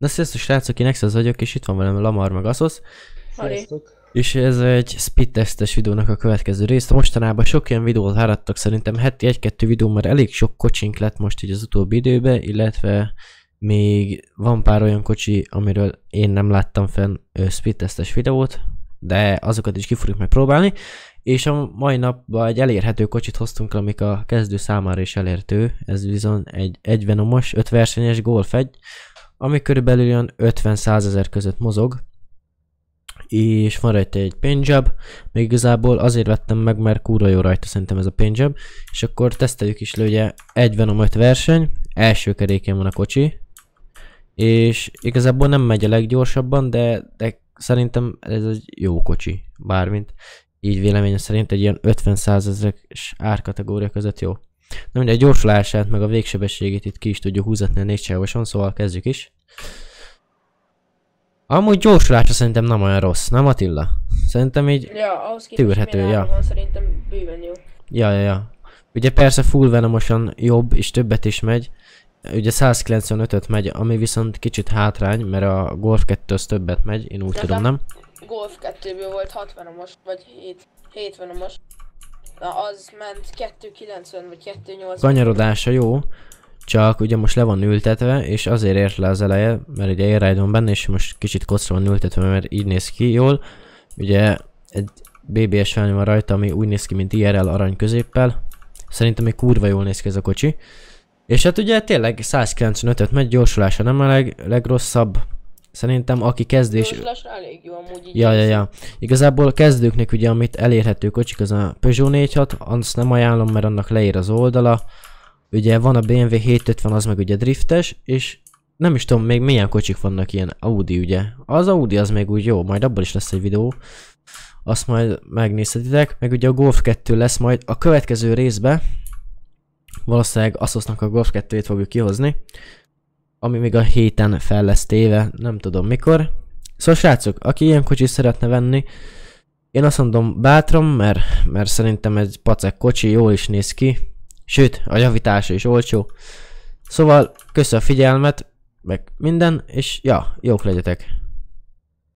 Na sziasztok srácok, én Exos vagyok, és itt van velem Lamar meg Asos. Sziasztok. És ez egy speed testes videónak a következő része. Mostanában sok ilyen videót háradtak, szerintem heti egy-kettő videó már elég sok kocsink lett most így az utóbbi időben, illetve még van pár olyan kocsi, amiről én nem láttam fenn speed testes videót, de azokat is ki fogjuk megpróbálni. És a mai napban egy elérhető kocsit hoztunk, amik a kezdő számára is elértő. Ez bizony egy 1 venomos, 5 versenyes Golf 1, ami körülbelül olyan 50-100 ezer között mozog, és van rajta egy pénzseb, még igazából azért vettem meg, mert kúra jó rajta szerintem ez a pénzseb, és akkor teszteljük is le, ugye egy van a majd verseny, első keréken van a kocsi, és igazából nem megy a leggyorsabban, de, de szerintem ez egy jó kocsi, bármint így véleményem szerint egy ilyen 50-100 ezeres árkategória között jó. Na mindegy, gyorsulását meg a végsebességét itt ki is tudjuk húzatni a négyságosan, szóval kezdjük is. Amúgy gyorsulásra szerintem nem olyan rossz, nem Attila? Szerintem így ja, ahhoz tűrhető, ja. Van, szerintem bőven jó. Ja, ja, ja. Ugye persze full venomosan jobb és többet is megy, ugye 195-öt megy, ami viszont kicsit hátrány, mert a Golf 2 az többet megy, én úgy De tudom, nem? Golf 2-ből volt 60 venomos, vagy 70 venomos. Na az ment 290 vagy 280 Kanyarodása jó, csak ugye most le van ültetve, és azért ért le az eleje, mert ugye air ride benne, és most kicsit kocra van ültetve, mert így néz ki jól. Ugye egy BBS felnő van rajta, ami úgy néz ki, mint IRL arany középpel. Szerintem egy kurva jól néz ki ez a kocsi. És hát ugye tényleg 195-öt megy, gyorsulása nem a leg, legrosszabb. Szerintem aki kezdés... Gyorsulása elég jó amúgy így ja, ja, ja. Igazából a kezdőknek ugye, amit elérhető kocsik, az a Peugeot 46, azt nem ajánlom, mert annak leír az oldala. Ugye van a BMW 750, az meg ugye driftes, és nem is tudom még milyen kocsik vannak ilyen Audi ugye. Az Audi az még úgy jó, majd abból is lesz egy videó. Azt majd megnézhetitek, meg ugye a Golf 2 lesz majd a következő részbe. Valószínűleg Asosnak a Golf 2-ét fogjuk kihozni. Ami még a héten fel lesz téve, nem tudom mikor. Szóval srácok, aki ilyen kocsit szeretne venni, én azt mondom bátran, mert, mert szerintem egy pacek kocsi jól is néz ki, Sőt, a javítása is olcsó. Szóval köszi a figyelmet, meg minden, és ja, jók legyetek!